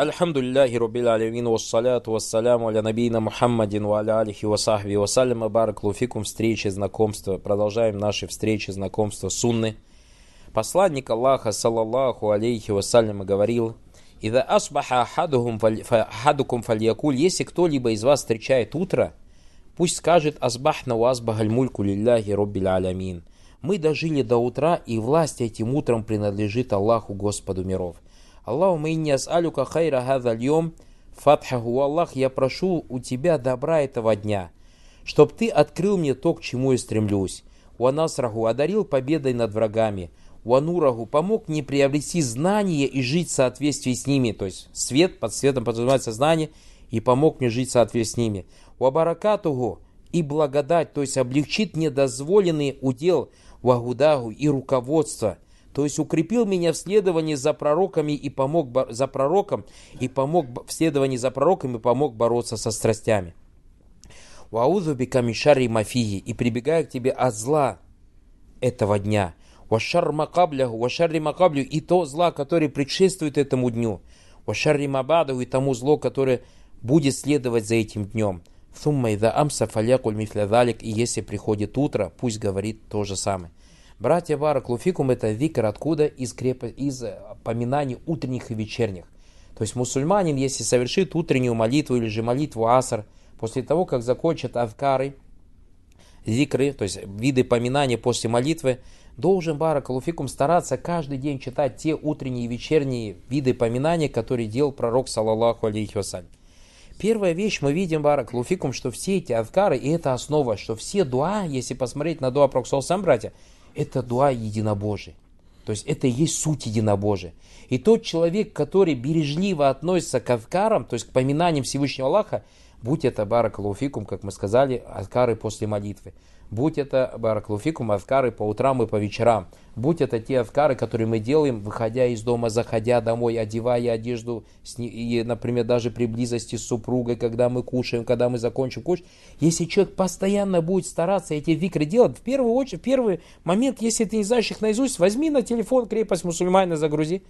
Альхамдулиллахи Рубил Алявин, вассаляту вассаляму аля набийна Мухаммадин, ва аля алихи ва сахби ва салям, встречи, знакомства. Продолжаем наши встречи, знакомства, сунны. Посланник Аллаха, саллаллаху алейхи вассалям, говорил, «Ида асбаха ахадукум фальякуль, если кто-либо из вас встречает утро, пусть скажет «Асбахна у асбахаль мульку лилляхи Рубил Алямин». Мы дожили до утра, и власть этим утром принадлежит Аллаху, Господу миров. Аллахума инни ас'алюка хайра хаза льем фатхаху. Аллах, я прошу у тебя добра этого дня, чтоб ты открыл мне то, к чему я стремлюсь. Уанасраху одарил победой над врагами. Уанураху помог мне приобрести знания и жить в соответствии с ними. То есть свет под светом подразумевается знание и помог мне жить в соответствии с ними. Уабаракатуху и благодать, то есть облегчит мне дозволенный удел вагудагу и руководство – то есть укрепил меня в следовании за пророками и помог бо- за пророком, и помог в следовании за пророками и помог бороться со страстями. Ваузуби камишари мафии, и прибегаю к тебе от зла этого дня. Вашар макабляху, вашарри макаблю, и то зла, которое предшествует этому дню. Вашарри мабаду, и тому зло, которое будет следовать за этим днем. Сумма и амса фалякуль мифлядалик, и если приходит утро, пусть говорит то же самое. Братья Вара Луфикум это викр откуда? Из, креп... из э, поминаний утренних и вечерних. То есть мусульманин, если совершит утреннюю молитву или же молитву аср после того, как закончат авкары, зикры, то есть виды поминания после молитвы, должен Луфикум стараться каждый день читать те утренние и вечерние виды поминания, которые делал пророк, саллаллаху алейхи вассалям. Первая вещь, мы видим, Луфикум, что все эти авкары, и это основа, что все дуа, если посмотреть на дуа пророк, братья, это дуа единобожия. То есть это и есть суть единобожия. И тот человек, который бережливо относится к авкарам, то есть к поминаниям Всевышнего Аллаха, Будь это баракалуфикум, как мы сказали, аскары после молитвы. Будь это баракалуфикум, аскары по утрам и по вечерам. Будь это те аскары, которые мы делаем, выходя из дома, заходя домой, одевая одежду, и, например, даже при близости с супругой, когда мы кушаем, когда мы закончим кушать. Если человек постоянно будет стараться эти викры делать, в первую очередь, в первый момент, если ты не знаешь их наизусть, возьми на телефон крепость мусульманина, загрузи.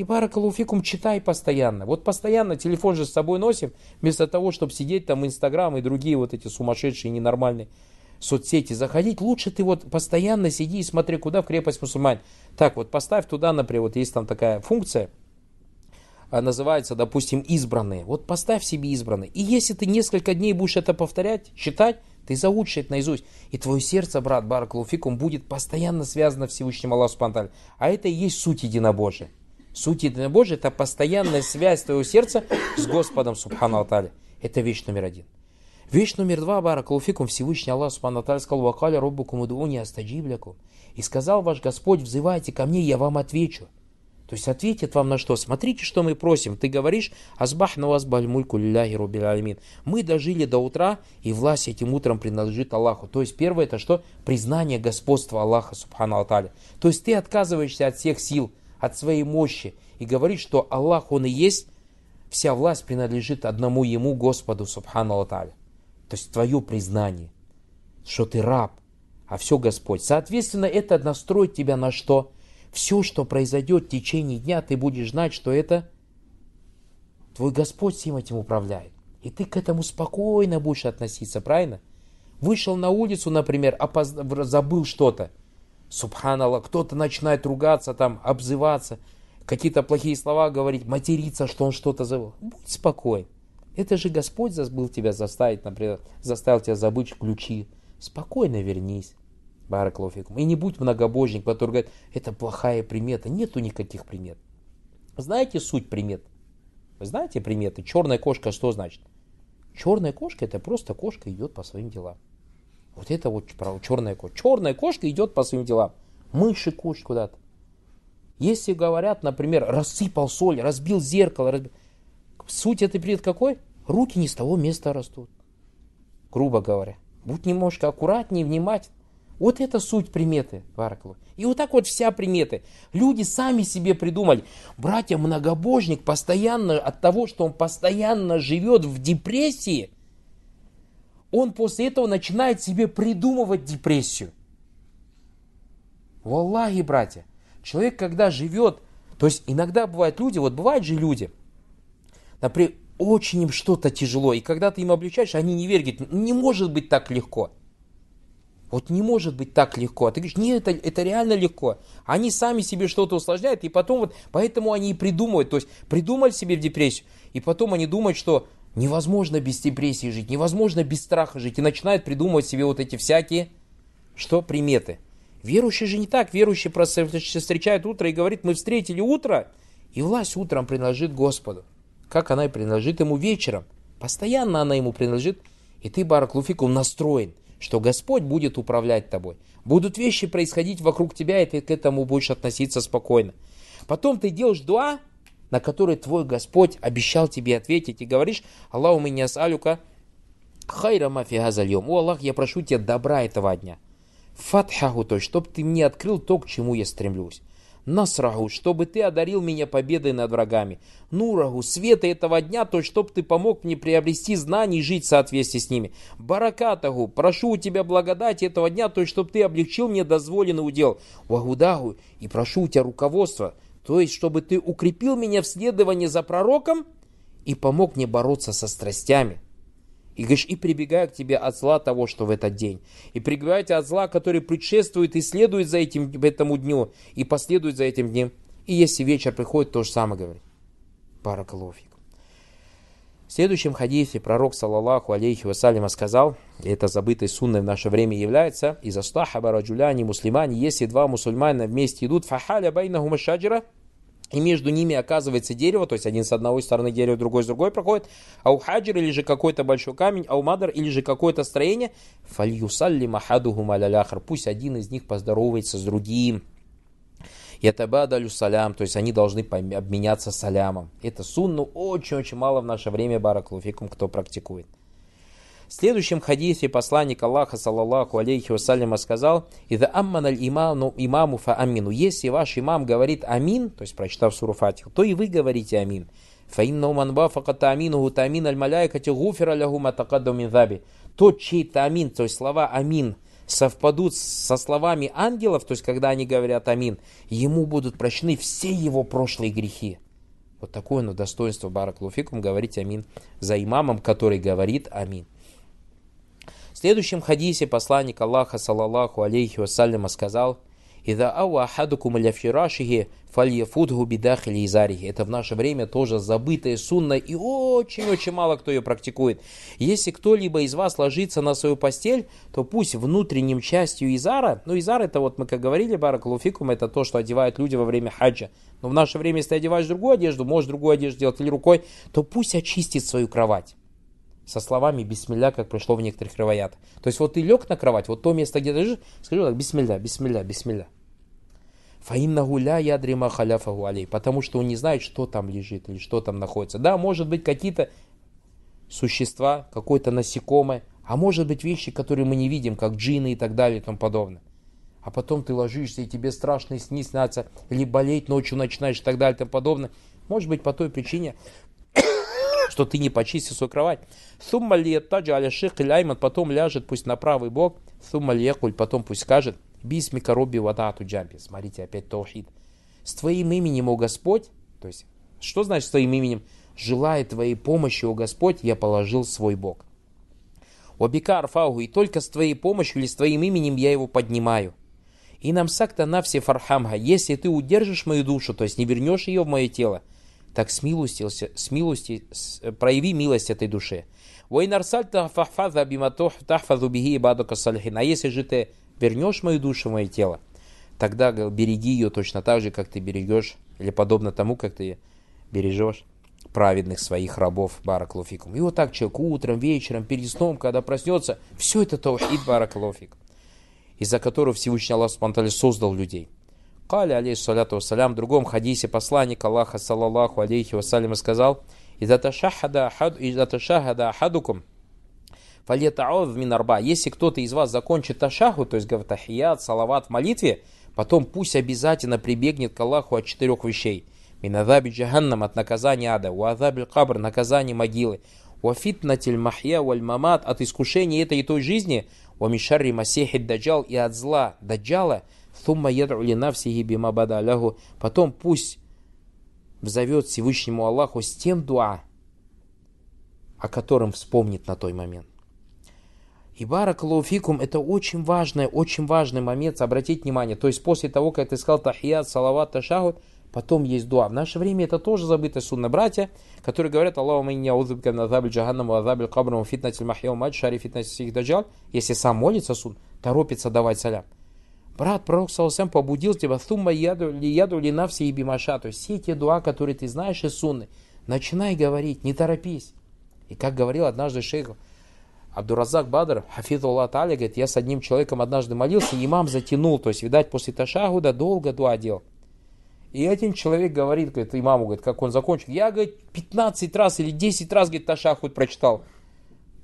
И баракалуфикум читай постоянно. Вот постоянно телефон же с собой носим, вместо того, чтобы сидеть там Инстаграм и другие вот эти сумасшедшие ненормальные соцсети заходить, лучше ты вот постоянно сиди и смотри, куда в крепость мусульман. Так вот, поставь туда, например, вот есть там такая функция, а, называется, допустим, избранные. Вот поставь себе избранные. И если ты несколько дней будешь это повторять, читать, ты заучишь это наизусть. И твое сердце, брат Баракулуфикум, будет постоянно связано с Всевышним аллахом Спанталь. А это и есть суть единобожия. Суть единобожия – это постоянная связь твоего сердца с Господом, Субхану Аталя. Это вещь номер один. Вещь номер два, баракалуфикум Всевышний Аллах, Субхану Аталя, сказал, «Вакаля роббукум удуни астаджиблякум». И сказал ваш Господь, взывайте ко мне, я вам отвечу. То есть ответит вам на что? Смотрите, что мы просим. Ты говоришь, «Азбах на вас бальмульку лилляхи рубил Мы дожили до утра, и власть этим утром принадлежит Аллаху. То есть первое, это что? Признание господства Аллаха, субхану Аталя. То есть ты отказываешься от всех сил, от своей мощи и говорит, что Аллах, Он и есть, вся власть принадлежит одному Ему, Господу, Субхану Аллаху. То есть твое признание, что ты раб, а все Господь. Соответственно, это настроит тебя на что? Все, что произойдет в течение дня, ты будешь знать, что это твой Господь всем этим управляет. И ты к этому спокойно будешь относиться, правильно? Вышел на улицу, например, опозд... забыл что-то. Субханала, кто-то начинает ругаться, там, обзываться, какие-то плохие слова говорить, материться, что он что-то забыл. Будь спокоен. Это же Господь забыл тебя заставить, например, заставил тебя забыть ключи. Спокойно вернись. Бараклофикум. И не будь многобожник, который говорит, это плохая примета. Нету никаких примет. Знаете суть примет? Вы знаете приметы? Черная кошка что значит? Черная кошка это просто кошка идет по своим делам. Вот это вот черная кошка. Черная кошка идет по своим делам. Мыши кушать куда-то. Если говорят, например, рассыпал соль, разбил зеркало, разбил... суть этой бред какой? Руки не с того места растут. Грубо говоря. Будь немножко аккуратнее, внимательнее. Вот это суть приметы, Вараклу. И вот так вот вся приметы. Люди сами себе придумали. Братья, многобожник постоянно от того, что он постоянно живет в депрессии – он после этого начинает себе придумывать депрессию. Валлахи, братья, человек, когда живет, то есть иногда бывают люди, вот бывают же люди, например, очень им что-то тяжело, и когда ты им облегчаешь, они не верят, говорят, не может быть так легко. Вот не может быть так легко. А ты говоришь, нет, это, это реально легко. Они сами себе что-то усложняют, и потом вот, поэтому они и придумывают. То есть придумали себе в депрессию, и потом они думают, что Невозможно без депрессии жить, невозможно без страха жить. И начинает придумывать себе вот эти всякие, что, приметы. Верующий же не так. Верующий просто встречает утро и говорит, мы встретили утро, и власть утром принадлежит Господу. Как она и принадлежит ему вечером. Постоянно она ему принадлежит. И ты, Бараклуфикум, настроен, что Господь будет управлять тобой. Будут вещи происходить вокруг тебя, и ты к этому будешь относиться спокойно. Потом ты делаешь дуа, на которые твой Господь обещал тебе ответить. И говоришь, Аллаху меня салюка хайра мафига зальем. О Аллах, я прошу тебя добра этого дня. Фатхаху, то есть, чтобы ты мне открыл то, к чему я стремлюсь. насрагу чтобы ты одарил меня победой над врагами. нурагу света этого дня, то чтобы ты помог мне приобрести знания и жить в соответствии с ними. баракатагу прошу у тебя благодати этого дня, то чтобы ты облегчил мне дозволенный удел. вагудагу и прошу у тебя руководства, то есть, чтобы ты укрепил меня в следовании за пророком и помог мне бороться со страстями. И говоришь, и прибегаю к тебе от зла того, что в этот день. И прибегаю от зла, который предшествует и следует за этим, этому дню, и последует за этим днем. И если вечер приходит, то же самое говорит. Баракалофи. В следующем хадисе пророк, саллаллаху алейхи вассалима, сказал, и это забытой сунной в наше время является, из астахаба раджуляне мусульмане, если два мусульмана вместе идут, фахаля байна гумашаджира, и между ними оказывается дерево, то есть один с одной стороны дерева, другой с другой проходит, а у хаджир или же какой-то большой камень, а у мадр или же какое-то строение, фальюсалли махадуху маляляхар, пусть один из них поздоровается с другим. Ятабадалю салям, то есть они должны обменяться салямом. Это сунну очень-очень мало в наше время, бараклуфикум, кто практикует. В следующем хадисе посланник Аллаха, саллаллаху алейхи вассаляма, сказал, «Ида амманаль иману, имаму фа амину». Если ваш имам говорит «Амин», то есть прочитав суру Фатих, то и вы говорите «Амин». «Фаиннау ман амину тааминуху амин аль маляйкати гуфера лягу матакадду мин Тот, чей амин, то есть слова «Амин», совпадут со словами ангелов, то есть когда они говорят «Амин», ему будут прощены все его прошлые грехи. Вот такое оно достоинство Бараклуфикум говорить «Амин» за имамом, который говорит «Амин». В следующем хадисе посланник Аллаха, салаллаху алейхи вассаляма, сказал – «Ида ауа ахадукум ля фирашихи фальефудгу бидахили изарихи». Это в наше время тоже забытая сунна, и очень-очень мало кто ее практикует. Если кто-либо из вас ложится на свою постель, то пусть внутренним частью изара, ну изар это вот мы как говорили, баракалуфикум, это то, что одевают люди во время хаджа. Но в наше время, если ты одеваешь другую одежду, можешь другую одежду делать или рукой, то пусть очистит свою кровать со словами «бисмилля», как пришло в некоторых ревоят. То есть вот ты лег на кровать, вот то место, где ты лежишь, скажи так «бисмилля, бисмилля, бисмилля». Фаинна гуля ядрима халяфа алей. Потому что он не знает, что там лежит или что там находится. Да, может быть, какие-то существа, какое-то насекомое, а может быть вещи, которые мы не видим, как джины и так далее и тому подобное. А потом ты ложишься, и тебе страшно сни снятся, или болеть ночью начинаешь и так далее и тому подобное. Может быть, по той причине, что ты не почистил свою кровать. Сумма лиеттаджа аля ших ляйман, потом ляжет пусть на правый бок. Сумма лиекуль, потом пусть скажет. Бисми короби ватату джампи. Смотрите, опять таухид. С твоим именем, о Господь, то есть, что значит с твоим именем? Желая твоей помощи, о Господь, я положил свой бок. Обика фаугу и только с твоей помощью или с твоим именем я его поднимаю. И нам сакта на все фархамга. если ты удержишь мою душу, то есть не вернешь ее в мое тело, так смилостился, смилости, прояви милость этой душе. А если же ты вернешь мою душу в мое тело, тогда береги ее точно так же, как ты берегешь, или подобно тому, как ты бережешь праведных своих рабов, бараклофикум. И вот так человек утром, вечером, перед сном, когда проснется, все это то и бараклофик, из-за которого Всевышний Аллах Субтитры создал людей – Кали, алейхиссаляту вассалям, в другом хадисе посланник Аллаха, саллаллаху алейхи вассалям, сказал, «Иза ташахада ахадукум, фалетаов минарба». Если кто-то из вас закончит ташаху, то есть гавтахият, салават в молитве, потом пусть обязательно прибегнет к Аллаху от четырех вещей. Минадаби джаханнам от наказания ада, уазаби кабр, наказание могилы, уафитнатиль махья вальмамат от искушения этой и той жизни, уамишарри масехид даджал и от зла даджала – Сумма ядру ли навсихи бима бадаляху. Потом пусть взовет Всевышнему Аллаху с тем дуа, о котором вспомнит на той момент. И баракалуфикум – это очень важный, очень важный момент, обратить внимание. То есть после того, как ты сказал тахият, салават, ташахут, потом есть дуа. В наше время это тоже забытая сунна. Братья, которые говорят, Аллаху майни аузубка на азабель джаганнаму, азабель кабраму, фитнатиль махьяу мать, шари фитнатиль сих даджал, если сам молится сун, торопится давать салям. Брат, пророк Саусам побудил тебя, сумма яду ли яду ли на все бимаша, то есть все те дуа, которые ты знаешь из сунны, начинай говорить, не торопись. И как говорил однажды шейх Абдуразак Бадр, Хафид Тали, говорит, я с одним человеком однажды молился, и имам затянул, то есть, видать, после ташагуда долго дуа делал. И один человек говорит, говорит, имаму, говорит, как он закончил. Я, говорит, 15 раз или 10 раз, говорит, ташахуд прочитал.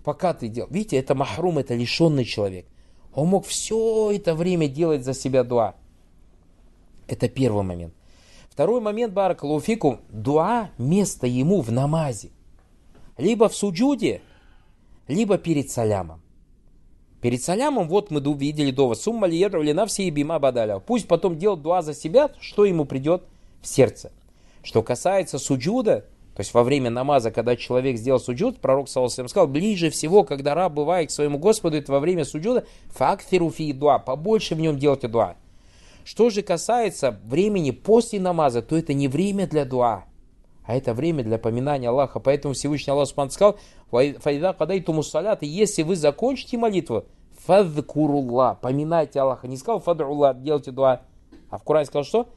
Пока ты делал. Видите, это махрум, это лишенный человек. Он мог все это время делать за себя дуа. Это первый момент. Второй момент, Барак Луфику, дуа место ему в намазе. Либо в суджуде, либо перед салямом. Перед салямом, вот мы видели до вас, сумма ли на все и бадаля. Пусть потом делает дуа за себя, что ему придет в сердце. Что касается суджуда, то есть во время намаза, когда человек сделал суджуд, пророк Саусалам сказал, ближе всего, когда раб бывает к своему Господу, это во время суджуда, фактиру фи дуа, побольше в нем делать дуа. Что же касается времени после намаза, то это не время для дуа, а это время для поминания Аллаха. Поэтому Всевышний Аллах Субхану сказал, файда кадайтуму салят, и если вы закончите молитву, фадкурулла, поминайте Аллаха. Не сказал фадрулла, делайте дуа. А в Коране сказал что?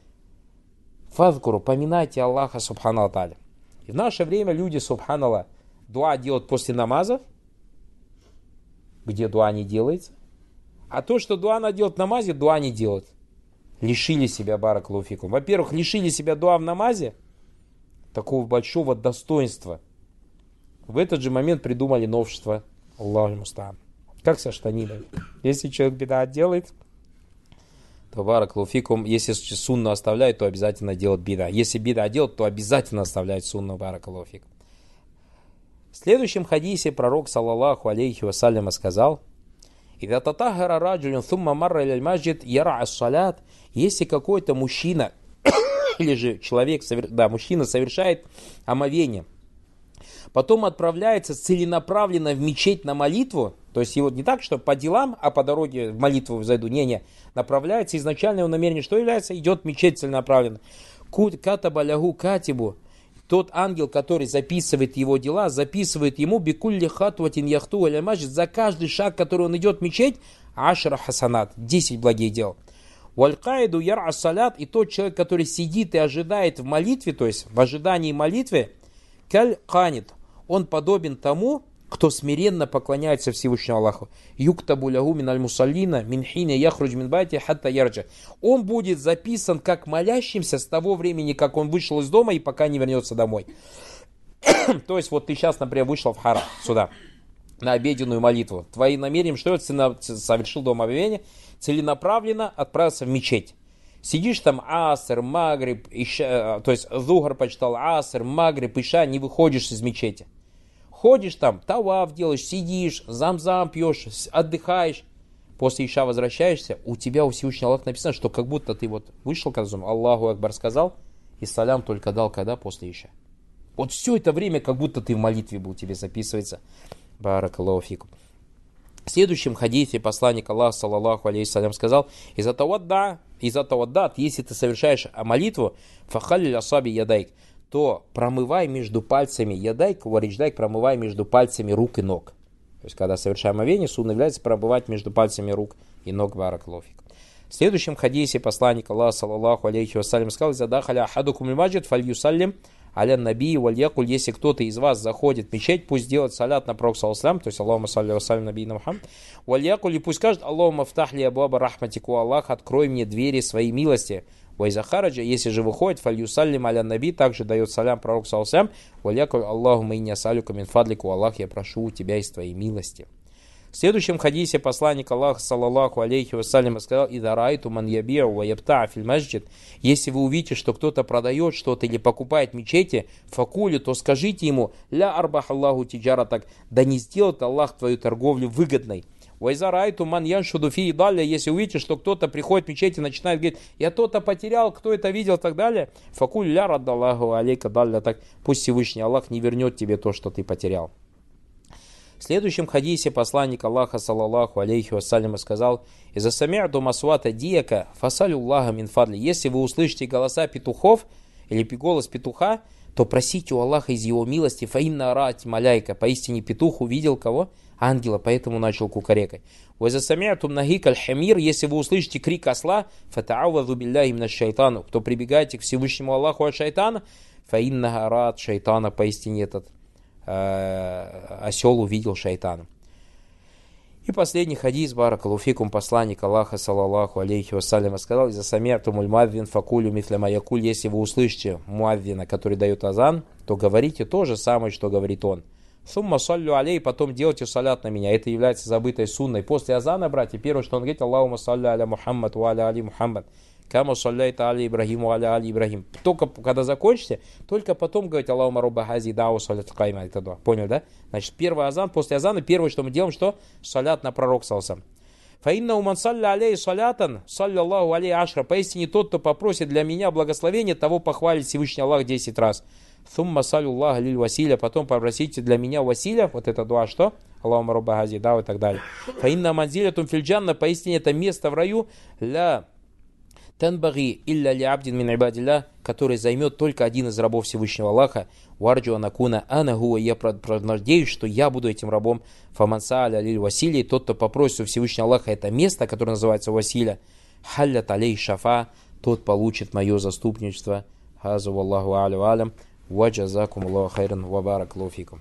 Фадкуру, поминайте Аллаха Субхану Аталя. И в наше время люди, субханала, дуа делают после намазов, где дуа не делается. А то, что дуа она делает в намазе, дуа не делают. Лишили себя бараклауфикум. Во-первых, лишили себя дуа в намазе, такого большого достоинства. В этот же момент придумали новшество. Аллаху мустан. Как со штанинами. Если человек беда делает, Товара клауфикум. Если сунну оставляют, то обязательно делают бида. Если бида делают, то обязательно оставляют сунну барак луфик. В следующем хадисе пророк, саллаллаху алейхи вассаляма, сказал, Если какой-то мужчина или же человек, да, мужчина совершает омовение, потом отправляется целенаправленно в мечеть на молитву, то есть и вот не так, что по делам, а по дороге в молитву зайду. Не-не, направляется изначально его намерение. Что является? Идет мечеть целенаправленно. Кут катабалягу катибу. Тот ангел, который записывает его дела, записывает ему бикулли хатватин яхту алямажит за каждый шаг, который он идет в мечеть, ашра хасанат, 10 благих дел. Валькаиду яр асалят, и тот человек, который сидит и ожидает в молитве, то есть в ожидании молитвы, каль канит, он подобен тому, кто смиренно поклоняется Всевышнему Аллаху. Юкта булягу мин аль-мусаллина мин хине яхрудж мин бати хатта ярджа. Он будет записан как молящимся с того времени, как он вышел из дома и пока не вернется домой. То есть вот ты сейчас, например, вышел в хара сюда на обеденную молитву. Твои намерения, что ты совершил дома объявление, целенаправленно отправился в мечеть. Сидишь там аср, магриб, иша, э, то есть зугар почитал аср, магриб, иша, не выходишь из мечети. Ходишь там, тавав делаешь, сидишь, зам-зам пьешь, отдыхаешь. После Иша возвращаешься, у тебя у Всевышнего Аллаха написано, что как будто ты вот вышел к разуму, Аллаху Акбар сказал, и салям только дал когда после Иша. Вот все это время, как будто ты в молитве был, тебе записывается. Баракаллаху В следующем хадисе посланник Аллаха, саллаллаху алейхи сказал, из-за того да, из-за того да, если ты совершаешь молитву, фахалиль асаби ядайк, то промывай между пальцами, ядайк, варичдайк, промывай между пальцами рук и ног. То есть, когда совершаем овение, сунна является пробывать между пальцами рук и ног бараклофик. В следующем хадисе посланник Аллаха, саллаллаху алейхи вассалям, сказал, «Задахаля ахадукум маджид фальюсаллим аля наби вальякуль». Если кто-то из вас заходит в мечеть, пусть делает салят на пророк, саллаллаху то есть Аллаху салли вассалям наби намхам, вальякуль, и пусть скажет, Аллаху втахли абуаба рахматику Аллах, открой мне двери своей милости». Вайзахараджа, если же выходит, фальюсаллим аля наби, также дает салям пророк салсам, валякуль Аллаху майня салюка мин фадлику, Аллах, я прошу у тебя из твоей милости. В следующем хадисе посланник Аллаха, салаллаху алейхи вассалям, сказал, «Идарайту ман ябиу ва ябтаа филь масджид». Если вы увидите, что кто-то продает что-то или покупает мечети, факулю, то скажите ему, «Ля арбах Аллаху тиджаратак», да не сделает Аллах твою торговлю выгодной. Вайзарайту маньян яншудуфи и далее, если увидите, что кто-то приходит в мечеть и начинает говорить, я то-то потерял, кто это видел и так далее, факуль ля раддаллаху алейка далля, так пусть Всевышний Аллах не вернет тебе то, что ты потерял. В следующем хадисе посланник Аллаха, саллаллаху алейхи вассалям, сказал, «Иза сами'ду масвата диека фасалюллаха мин фадли». Если вы услышите голоса петухов или голос петуха, то просите у Аллаха из его милости, фаинна рать маляйка, поистине петух увидел кого? Ангела, поэтому начал кукарекать. Вазасамятум нагик аль-хамир, если вы услышите крик осла, фатааваду билляхи именно шайтану, кто прибегает к Всевышнему Аллаху от шайтана, фаинна рат шайтана, поистине этот э, осел увидел шайтана. И последний хадис баракалуфикум посланник Аллаха, салаллаху алейхи вассаляма, сказал, «Из-за самерту мульмаввин факулю мифлямаякуль, если вы услышите муаввина, который дает азан, то говорите то же самое, что говорит он». Сумма саллю алей, потом делайте салят на меня. Это является забытой сунной. После азана, братья, первое, что он говорит, Аллаху саллю аля Мухаммад, ва аля али Мухаммад. Кама салляйта али Ибрагиму аля али Ибрагим. Только когда закончите, только потом говорить Аллаху руба хази дау салят кайма. Понял, да? Значит, первый азан, после азана, первое, что мы делаем, что? Салят на пророк салсам. Фаинна уман салля алей салятан, салля Аллаху алей ашра. Поистине тот, кто попросит для меня благословения, того похвалит Всевышний Аллах 10 раз. Сумма салю Аллах лиль Василя, потом попросите для меня Василя, вот это два что? Аллаху маруба хази, да, и так далее. Фаинна манзиля тумфильджанна, поистине это место в раю, ля «Танбаги илля ли абдин мин ибадилля», который займет только один из рабов Всевышнего Аллаха, «Варджу анакуна анагуа я надеюсь, что я буду этим рабом, «Фаманса аля лиль Василий», тот, кто попросит у Всевышнего Аллаха это место, которое называется Василия «Халля талей шафа», тот получит мое заступничество, «Хазу валлаху алю алям», «Ваджазакум Аллаху хайран вабарак лофикум».